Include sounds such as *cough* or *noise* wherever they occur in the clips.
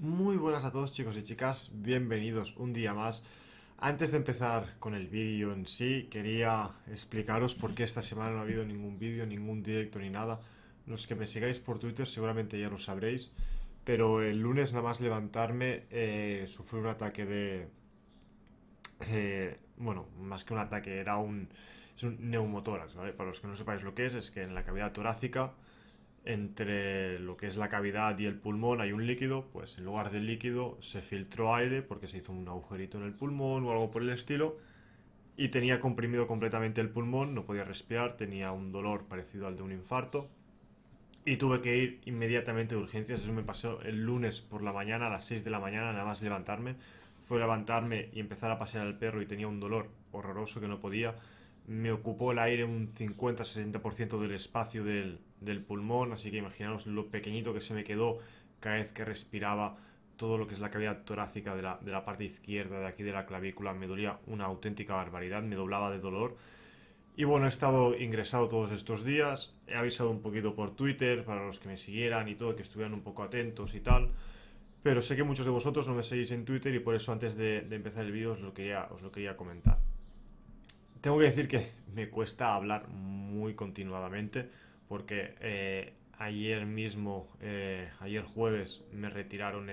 Muy buenas a todos chicos y chicas, bienvenidos un día más. Antes de empezar con el vídeo en sí, quería explicaros por qué esta semana no ha habido ningún vídeo, ningún directo ni nada. Los que me sigáis por Twitter seguramente ya lo sabréis, pero el lunes nada más levantarme eh, sufrí un ataque de... Eh, bueno, más que un ataque, era un... Es un neumotórax, ¿vale? Para los que no sepáis lo que es, es que en la cavidad torácica entre lo que es la cavidad y el pulmón hay un líquido, pues en lugar del líquido se filtró aire porque se hizo un agujerito en el pulmón o algo por el estilo y tenía comprimido completamente el pulmón, no podía respirar, tenía un dolor parecido al de un infarto y tuve que ir inmediatamente de urgencias, eso me pasó el lunes por la mañana a las 6 de la mañana nada más levantarme, fue levantarme y empezar a pasear al perro y tenía un dolor horroroso que no podía me ocupó el aire un 50-60% del espacio del, pulmón, así que imaginaos lo pequeñito que se me quedó cada vez que respiraba todo lo que es la cavidad torácica de la, parte izquierda de aquí de la clavícula, me dolía una auténtica barbaridad, me doblaba de dolor. Y bueno, he estado ingresado todos estos días, he avisado un poquito por Twitter para los que me siguieran y todo, que estuvieran un poco atentos y tal. Pero sé que muchos de vosotros no me seguís en Twitter y por eso antes de, empezar el vídeo os lo quería comentar tengo que decir que me cuesta hablar muy continuadamente porque eh, ayer mismo, eh, ayer jueves, me retiraron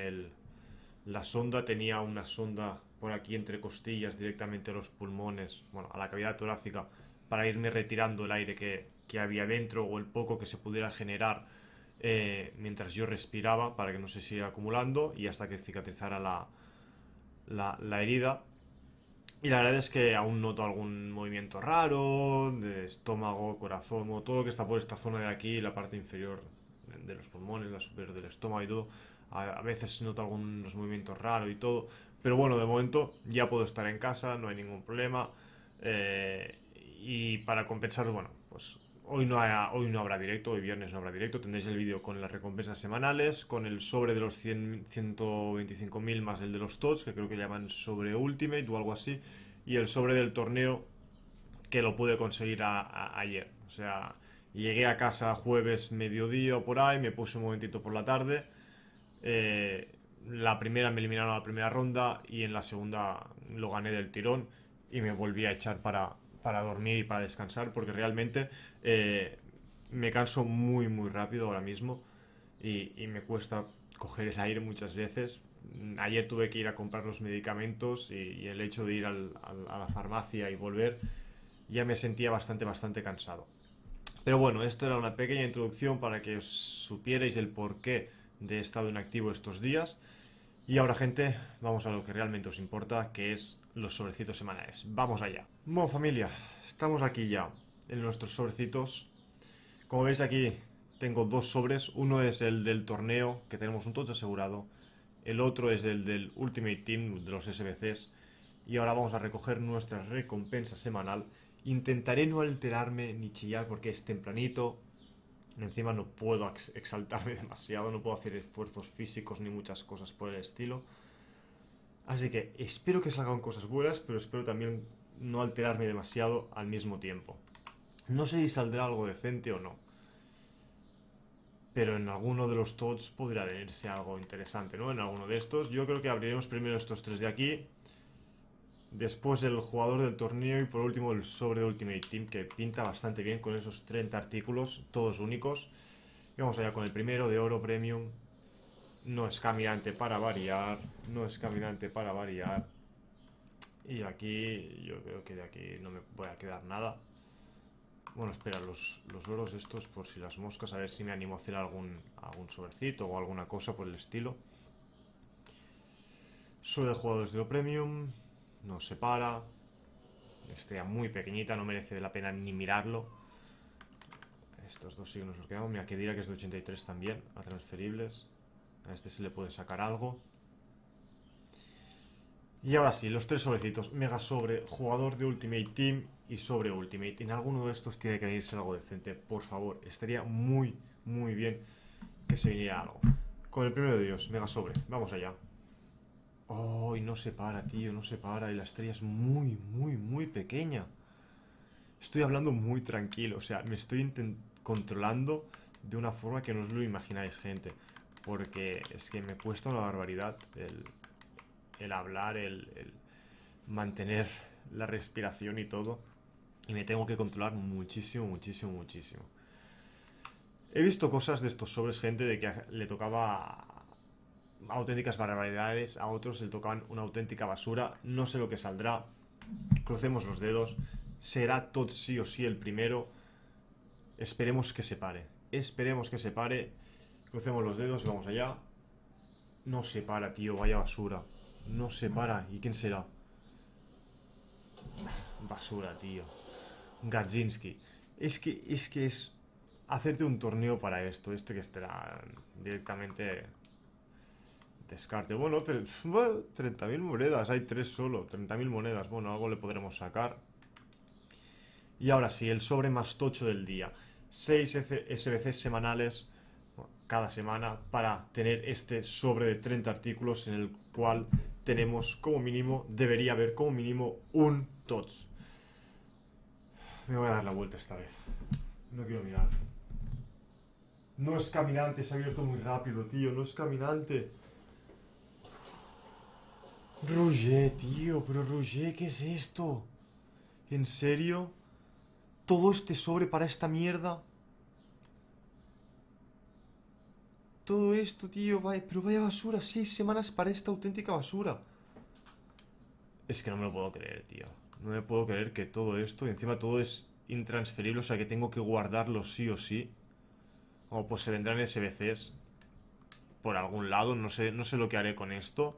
la sonda. Tenía una sonda por aquí entre costillas, directamente a los pulmones, bueno, a la cavidad torácica, para irme retirando el aire que, había dentro o el poco que se pudiera generar eh, mientras yo respiraba para que no se siguiera acumulando y hasta que cicatrizara la, la, la herida. Y la verdad es que aún noto algún movimiento raro, de estómago, corazón, todo lo que está por esta zona de aquí, la parte inferior de los pulmones, la superior del estómago y todo. A, veces noto algunos movimientos raros y todo. Pero bueno, de momento ya puedo estar en casa, no hay ningún problema. Eh, y para compensar, bueno, pues Hoy no, hoy no habrá directo, hoy viernes no habrá directo. Tendréis el vídeo con las recompensas semanales, con el sobre de los 125.000 más el de los TOTS, que creo que llaman sobre Ultimate o algo así, y el sobre del torneo que lo pude conseguir ayer. O sea, llegué a casa jueves mediodía o por ahí, me puse un momentito por la tarde. Eh, la primera me eliminaron a la primera ronda y en la segunda lo gané del tirón y me volví a echar para, para dormir y para descansar, porque realmente eh, me canso muy, muy rápido ahora mismo y, me cuesta coger el aire muchas veces. Ayer tuve que ir a comprar los medicamentos y, el hecho de ir a la farmacia y volver ya me sentía bastante, bastante cansado. Pero bueno, esto era una pequeña introducción para que supierais el porqué de estado inactivo estos días. Y ahora gente, vamos a lo que realmente os importa, que es los sobrecitos semanales. Vamos allá. Bueno familia, estamos aquí ya en nuestros sobrecitos. Como veis aquí tengo dos sobres, uno es el del torneo, que tenemos un tocho asegurado, el otro es el del Ultimate Team, de los SBCs, y ahora vamos a recoger nuestra recompensa semanal. Intentaré no alterarme ni chillar porque es tempranito, Encima no puedo exaltarme *laughs* demasiado, no puedo hacer esfuerzos físicos ni muchas cosas por el estilo. Así que espero que salgan cosas buenas, pero espero también no alterarme demasiado al mismo tiempo. No sé si saldrá algo decente o no. Pero en alguno de los TOTS podrá venirse algo interesante, ¿no? En alguno de estos. Yo creo que abriremos primero estos tres de aquí. Después el jugador del torneo y por último el sobre de Ultimate Team que pinta bastante bien con esos 30 artículos, todos únicos. Y vamos allá con el primero de oro premium. No es caminante para variar, no es caminante para variar. Y aquí, yo creo que de aquí no me voy a quedar nada. Bueno, espera, los, los oros estos por si las moscas, a ver si me animo a hacer algún, algún sobrecito o alguna cosa por el estilo. Sobre de jugadores de oro premium nos separa. Estrella muy pequeñita, no merece la pena ni mirarlo. Estos dos signos nos quedamos. Mira, que dirá que es de 83 también, a transferibles. A este se le puede sacar algo. Y ahora sí, los tres sobrecitos. Mega sobre, jugador de Ultimate Team y sobre Ultimate. En alguno de estos tiene que irse algo decente, por favor. Estaría muy, muy bien que se viniera algo. Con el primero de Dios, mega sobre. Vamos allá. Oh, no se para, tío, no se para. Y la estrella es muy, muy, muy pequeña. Estoy hablando muy tranquilo, o sea, me estoy controlando de una forma que no os lo imagináis, gente. Porque es que me cuesta una barbaridad el, hablar, el mantener la respiración y todo. Y me tengo que controlar muchísimo, muchísimo, muchísimo. He visto cosas de estos sobres, gente, de que le tocaba auténticas barbaridades, a otros le tocan una auténtica basura, no sé lo que saldrá, crucemos los dedos, será Todd sí o sí el primero, esperemos que se pare, esperemos que se pare, crucemos los dedos, y vamos allá, no se para, tío, vaya basura, no se para, ¿y quién será? Basura, tío, gajinski es que es... Que es hacerte un torneo para esto, este que estará directamente Descarte. Bueno, 30.000 monedas. Hay tres solo. 30.000 monedas. Bueno, algo le podremos sacar. Y ahora sí, el sobre más tocho del día. 6 SBC semanales cada semana para tener este sobre de 30 artículos en el cual tenemos como mínimo, debería haber como mínimo un TOTS. Me voy a dar la vuelta esta vez. No quiero mirar. No es caminante, se ha abierto muy rápido, tío. No es caminante. Roger, tío, pero Roger, ¿qué es esto? ¿En serio? ¿Todo este sobre para esta mierda? Todo esto, tío, vaya, pero vaya basura, seis semanas para esta auténtica basura. Es que no me lo puedo creer, tío. No me puedo creer que todo esto, y encima todo es intransferible, o sea que tengo que guardarlo sí o sí. O pues se vendrán SBCs por algún lado, no sé, no sé lo que haré con esto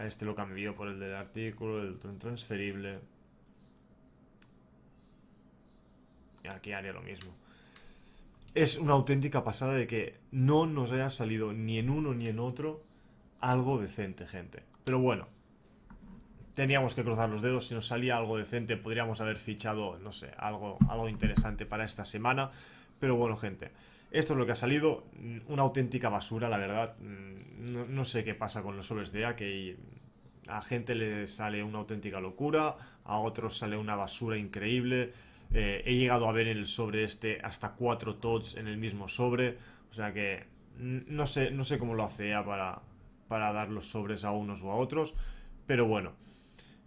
este lo cambió por el del artículo, el transferible. Y aquí haría lo mismo. Es una auténtica pasada de que no nos haya salido ni en uno ni en otro algo decente, gente. Pero bueno, teníamos que cruzar los dedos. Si nos salía algo decente, podríamos haber fichado, no sé, algo, algo interesante para esta semana. Pero bueno, gente. Esto es lo que ha salido, mm, una auténtica basura, la verdad. Mm, no, sé qué pasa con los sobres de A, que a gente le sale una auténtica locura, a otros sale una basura increíble. Eh, he llegado a ver en el sobre este hasta cuatro tots en el mismo sobre. O sea que mm, no sé, no sé cómo lo hace EA para, para dar los sobres a unos o a otros. Pero bueno.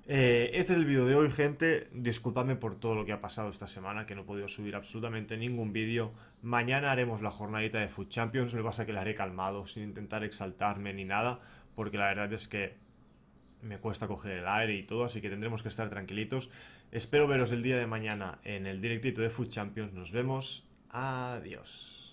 Eh, este es el vídeo de hoy, gente. Disculpadme por todo lo que ha pasado esta semana, que no he podido subir absolutamente ningún vídeo. Mañana haremos la jornadita de Food Champions. Lo que pasa es que la haré calmado, sin intentar exaltarme ni nada, porque la verdad es que me cuesta coger el aire y todo, así que tendremos que estar tranquilitos. Espero veros el día de mañana en el directito de Food Champions. Nos vemos. Adiós.